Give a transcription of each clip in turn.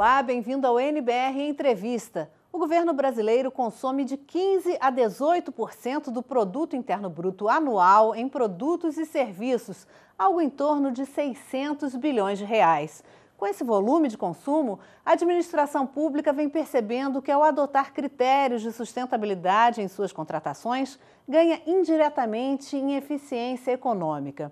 Olá, bem-vindo ao NBR Entrevista. O governo brasileiro consome de 15 a 18% do produto interno bruto anual em produtos e serviços, algo em torno de 600 bilhões de reais. Com esse volume de consumo, a administração pública vem percebendo que, ao adotar critérios de sustentabilidade em suas contratações, ganha indiretamente em eficiência econômica.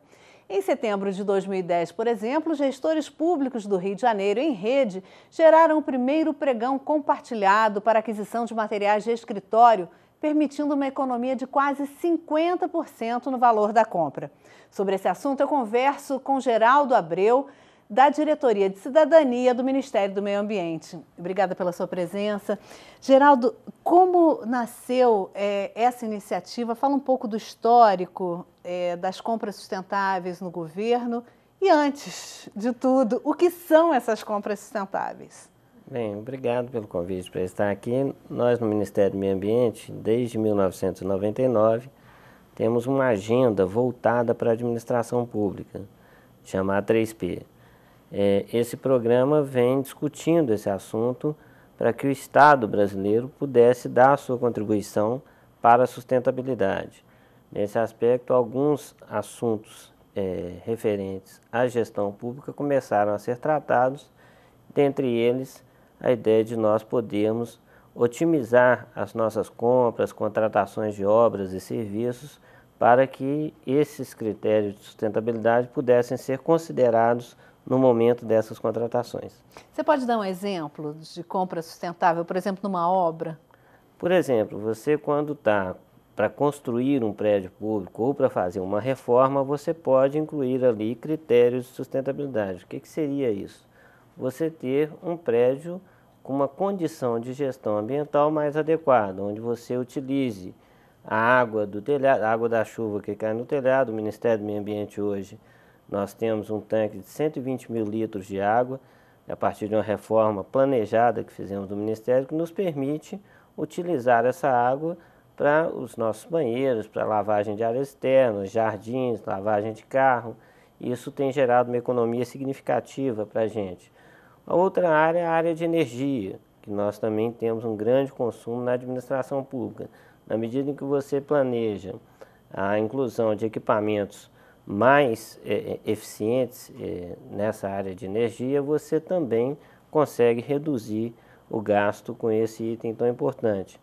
Em setembro de 2010, por exemplo, gestores públicos do Rio de Janeiro em rede geraram o primeiro pregão compartilhado para aquisição de materiais de escritório, permitindo uma economia de quase 50% no valor da compra. Sobre esse assunto, eu converso com Geraldo Abreu, da Diretoria de Cidadania do Ministério do Meio Ambiente. Obrigada pela sua presença. Geraldo, como nasceu é, essa iniciativa? Fala um pouco do histórico é, das compras sustentáveis no governo e, antes de tudo, o que são essas compras sustentáveis? Bem, obrigado pelo convite para estar aqui. Nós, no Ministério do Meio Ambiente, desde 1999, temos uma agenda voltada para a administração pública, chamada 3P é, esse programa vem discutindo esse assunto para que o Estado brasileiro pudesse dar a sua contribuição para a sustentabilidade. Nesse aspecto, alguns assuntos é, referentes à gestão pública começaram a ser tratados, dentre eles a ideia de nós podermos otimizar as nossas compras, contratações de obras e serviços para que esses critérios de sustentabilidade pudessem ser considerados no momento dessas contratações. Você pode dar um exemplo de compra sustentável, por exemplo, numa obra? Por exemplo, você quando está para construir um prédio público ou para fazer uma reforma, você pode incluir ali critérios de sustentabilidade. O que, que seria isso? Você ter um prédio com uma condição de gestão ambiental mais adequada, onde você utilize a água do telhado, a água da chuva que cai no telhado, o Ministério do Meio Ambiente hoje nós temos um tanque de 120 mil litros de água, a partir de uma reforma planejada que fizemos do Ministério, que nos permite utilizar essa água para os nossos banheiros, para lavagem de áreas externas, jardins, lavagem de carro. Isso tem gerado uma economia significativa para a gente. A outra área é a área de energia, que nós também temos um grande consumo na administração pública. Na medida em que você planeja a inclusão de equipamentos mais é, é, eficientes é, nessa área de energia, você também consegue reduzir o gasto com esse item tão importante.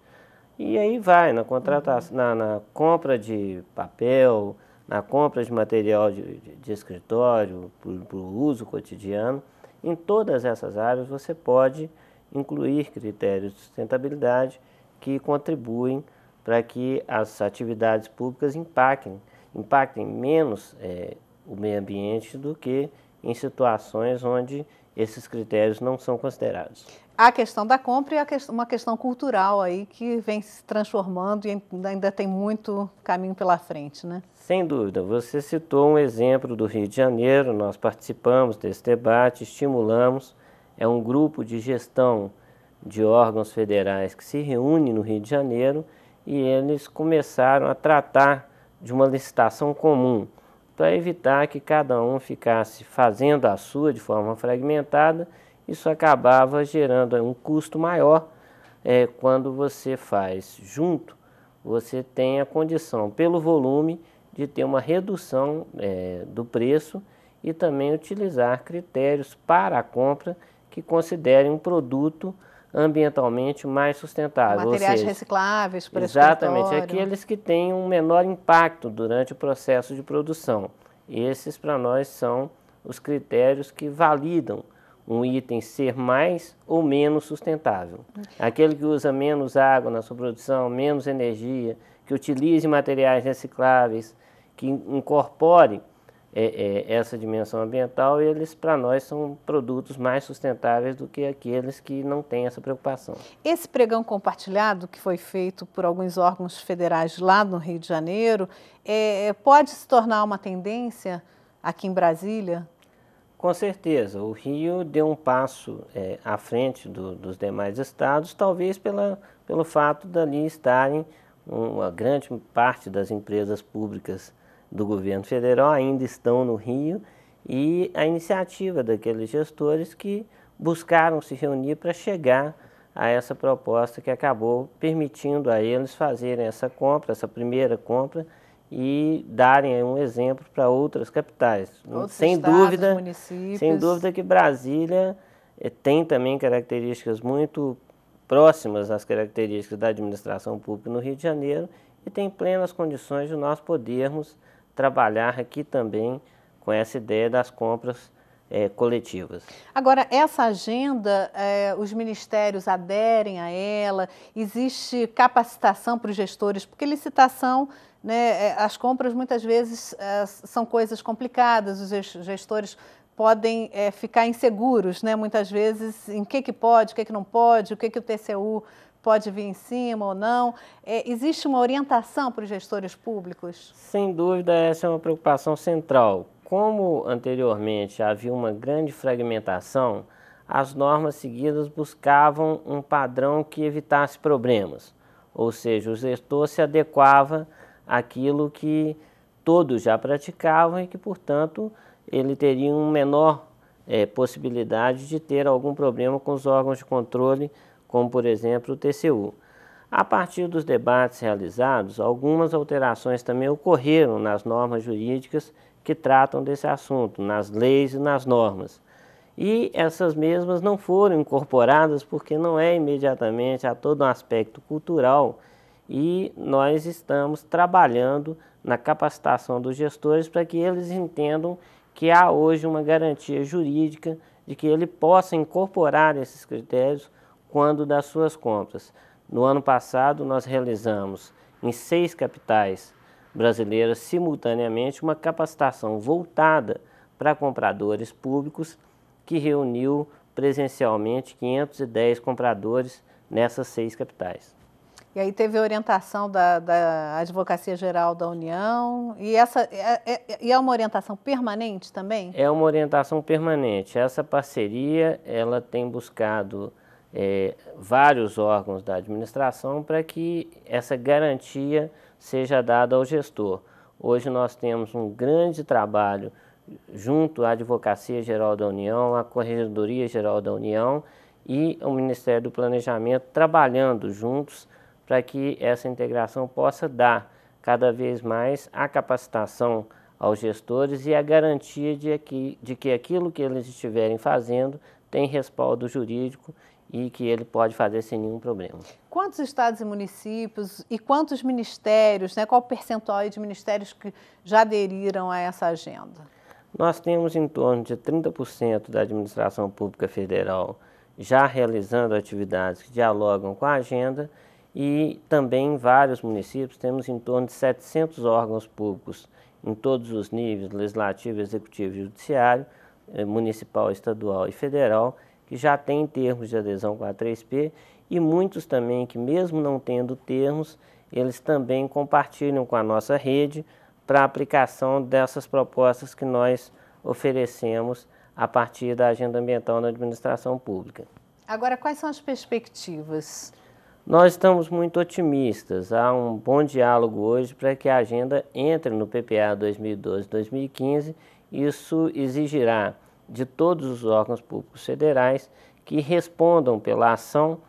E aí vai na contratação, uhum. na, na compra de papel, na compra de material de, de, de escritório para o uso cotidiano. Em todas essas áreas você pode incluir critérios de sustentabilidade que contribuem para que as atividades públicas impactem impactem menos é, o meio ambiente do que em situações onde esses critérios não são considerados. A questão da compra é uma questão cultural aí que vem se transformando e ainda tem muito caminho pela frente, né? Sem dúvida. Você citou um exemplo do Rio de Janeiro, nós participamos desse debate, estimulamos. É um grupo de gestão de órgãos federais que se reúne no Rio de Janeiro e eles começaram a tratar de uma licitação comum, para evitar que cada um ficasse fazendo a sua de forma fragmentada, isso acabava gerando um custo maior. É, quando você faz junto, você tem a condição, pelo volume, de ter uma redução é, do preço e também utilizar critérios para a compra que considerem um produto ambientalmente mais sustentável. Materiais seja, recicláveis, por Exatamente, aqueles que têm um menor impacto durante o processo de produção. Esses, para nós, são os critérios que validam um item ser mais ou menos sustentável. Aquele que usa menos água na sua produção, menos energia, que utilize materiais recicláveis, que incorpore é, é, essa dimensão ambiental, eles para nós são produtos mais sustentáveis do que aqueles que não têm essa preocupação. Esse pregão compartilhado que foi feito por alguns órgãos federais lá no Rio de Janeiro, é, é pode se tornar uma tendência aqui em Brasília? Com certeza, o Rio deu um passo é, à frente do, dos demais estados, talvez pela, pelo fato dali estarem uma grande parte das empresas públicas do governo federal ainda estão no Rio e a iniciativa daqueles gestores que buscaram se reunir para chegar a essa proposta que acabou permitindo a eles fazerem essa compra, essa primeira compra e darem um exemplo para outras capitais. Outros sem estados, dúvida, municípios. sem dúvida que Brasília eh, tem também características muito próximas às características da administração pública no Rio de Janeiro e tem plenas condições de nós podermos trabalhar aqui também com essa ideia das compras é, coletivas. Agora, essa agenda, é, os ministérios aderem a ela? Existe capacitação para os gestores? Porque licitação, né, eh, as compras muitas vezes é, são coisas complicadas, os gestores podem ficar inseguros, né, muitas vezes, em que, que pode, o que, que não pode, o que, que o TCU pode vir em cima ou não. É, existe uma orientação para os gestores públicos? Sem dúvida, essa é uma preocupação central. Como anteriormente havia uma grande fragmentação, as normas seguidas buscavam um padrão que evitasse problemas, ou seja, o gestor se adequava àquilo que todos já praticavam e que, portanto, ele teria uma menor é, possibilidade de ter algum problema com os órgãos de controle como por exemplo o TCU. A partir dos debates realizados, algumas alterações também ocorreram nas normas jurídicas que tratam desse assunto, nas leis e nas normas. E essas mesmas não foram incorporadas porque não é imediatamente a todo um aspecto cultural e nós estamos trabalhando na capacitação dos gestores para que eles entendam que há hoje uma garantia jurídica de que ele possa incorporar esses critérios quando das suas compras. No ano passado, nós realizamos em seis capitais brasileiras simultaneamente uma capacitação voltada para compradores públicos que reuniu presencialmente 510 compradores nessas seis capitais. E aí teve orientação da, da Advocacia Geral da União e essa é, é, é uma orientação permanente também? É uma orientação permanente. Essa parceria ela tem buscado é, vários órgãos da administração para que essa garantia seja dada ao gestor. Hoje nós temos um grande trabalho junto à Advocacia Geral da União, à Corregedoria Geral da União e ao Ministério do Planejamento trabalhando juntos para que essa integração possa dar cada vez mais a capacitação aos gestores e a garantia de que, de que aquilo que eles estiverem fazendo tem respaldo jurídico e que ele pode fazer sem nenhum problema. Quantos estados e municípios e quantos ministérios, né, qual o percentual de ministérios que já aderiram a essa agenda? Nós temos em torno de 30% da administração pública federal já realizando atividades que dialogam com a agenda e também em vários municípios temos em torno de 700 órgãos públicos em todos os níveis, legislativo, executivo, judiciário, eh, municipal, estadual e federal, que já têm termos de adesão com a 3P e muitos também que, mesmo não tendo termos, eles também compartilham com a nossa rede para aplicação dessas propostas que nós oferecemos a partir da Agenda Ambiental na Administração Pública. Agora, quais são as perspectivas? Nós estamos muito otimistas. Há um bom diálogo hoje para que a agenda entre no PPA 2012-2015. Isso exigirá de todos os órgãos públicos federais que respondam pela ação,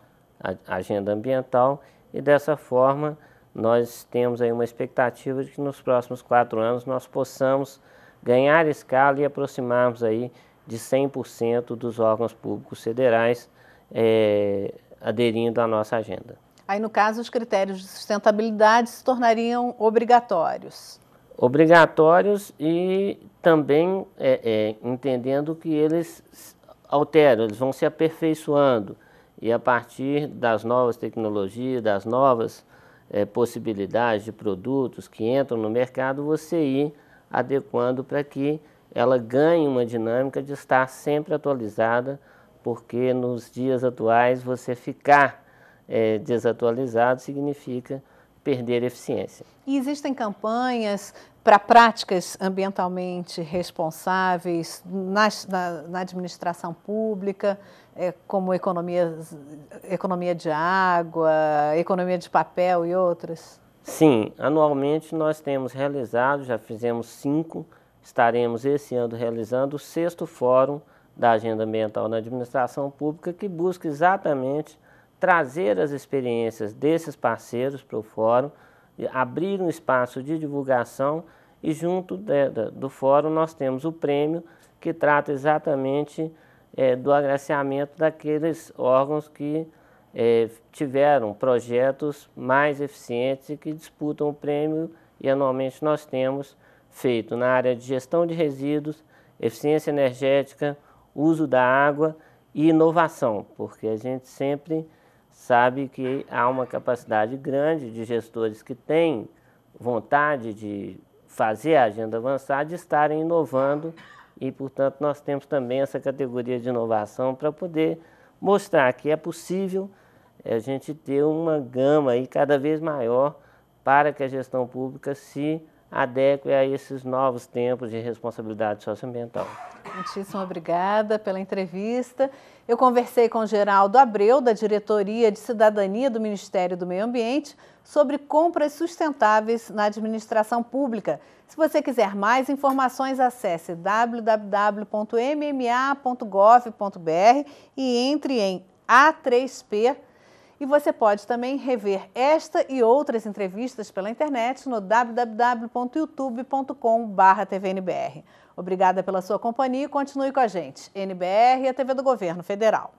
agenda ambiental, e dessa forma nós temos aí uma expectativa de que nos próximos quatro anos nós possamos ganhar escala e aproximarmos aí de 100% dos órgãos públicos federais é, aderindo à nossa agenda. Aí, no caso, os critérios de sustentabilidade se tornariam obrigatórios obrigatórios e também é, é, entendendo que eles alteram, eles vão se aperfeiçoando e a partir das novas tecnologias, das novas é, possibilidades de produtos que entram no mercado, você ir adequando para que ela ganhe uma dinâmica de estar sempre atualizada, porque nos dias atuais você ficar é, desatualizado significa perder eficiência. E existem campanhas para práticas ambientalmente responsáveis nas, na, na, administração pública, é, como economia, economia de água, economia de papel e outras? Sim, anualmente nós temos realizado, já fizemos cinco, estaremos esse ano realizando o sexto fórum da Agenda Ambiental na Administração Pública, que busca exatamente trazer as experiências desses parceiros para o fórum, abrir um espaço de divulgação e junto de, de, do fórum nós temos o prêmio que trata exatamente é, do agraciamento daqueles órgãos que é, tiveram projetos mais eficientes e que disputam o prêmio e anualmente nós temos feito na área de gestão de resíduos, eficiência energética, uso da água e inovação, porque a gente sempre sabe que há uma capacidade grande de gestores que têm vontade de fazer a agenda avançar, de estarem inovando e, portanto, nós temos também essa categoria de inovação para poder mostrar que é possível eh, a gente ter uma gama aí cada vez maior para que a gestão pública se adeque a esses novos tempos de responsabilidade socioambiental. Muitíssimo obrigada pela entrevista. Eu conversei com Geraldo Abreu, da Diretoria de Cidadania do Ministério do Meio Ambiente, sobre compras sustentáveis na administração pública. Se você quiser mais informações, acesse www.mma.gov.br e entre em A3P.com e você pode também rever esta e outras entrevistas pela internet no www.youtube.com.br. Obrigada pela sua companhia e continue com a gente. NBR e a TV do Governo Federal.